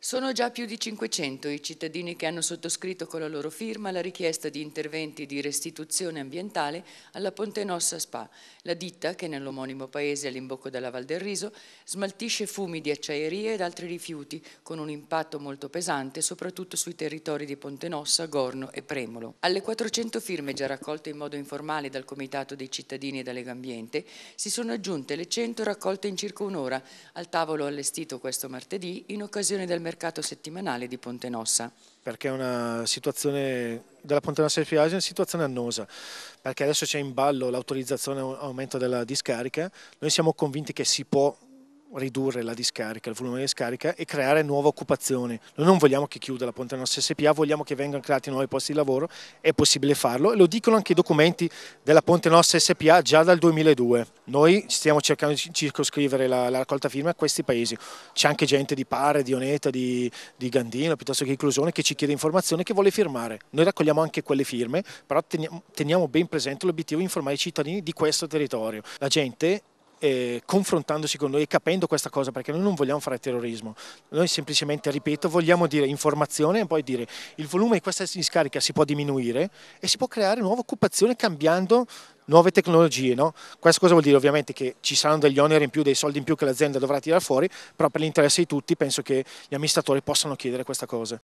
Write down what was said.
Sono già più di 500 i cittadini che hanno sottoscritto con la loro firma la richiesta di interventi di restituzione ambientale alla Ponte Nossa Spa, la ditta che nell'omonimo paese all'imbocco della Val del Riso smaltisce fumi di acciaierie ed altri rifiuti con un impatto molto pesante soprattutto sui territori di Ponte Nossa, Gorno e Premolo. Alle 400 firme già raccolte in modo informale dal Comitato dei cittadini e da Lega Ambiente si sono aggiunte le 100 raccolte in circa un'ora al tavolo allestito questo martedì in occasione del mercato mercato settimanale di Ponte Nossa. Perché è una situazione della Ponte Nossa SPA è una situazione annosa, perché adesso c'è in ballo l'autorizzazione aumento della discarica, noi siamo convinti che si può ridurre la discarica, il volume di discarica e creare nuova occupazione. Noi non vogliamo che chiuda la Ponte Nostra SPA, vogliamo che vengano creati nuovi posti di lavoro, è possibile farlo e lo dicono anche i documenti della Ponte Nostra SPA già dal 2002. Noi stiamo cercando di circoscrivere la, la raccolta firme a questi paesi, c'è anche gente di Pare, di Oneta, di, di Gandino, piuttosto che di Inclusione che ci chiede informazioni, che vuole firmare. Noi raccogliamo anche quelle firme, però teniamo, teniamo ben presente l'obiettivo di informare i cittadini di questo territorio. La gente eh, confrontandosi con noi e capendo questa cosa, perché noi non vogliamo fare terrorismo, noi semplicemente, ripeto, vogliamo dire informazione e poi dire il volume di questa discarica si può diminuire e si può creare nuova occupazione cambiando nuove tecnologie. No? Questo cosa vuol dire? Ovviamente che ci saranno degli oneri in più, dei soldi in più che l'azienda dovrà tirare fuori, però per l'interesse di tutti penso che gli amministratori possano chiedere questa cosa.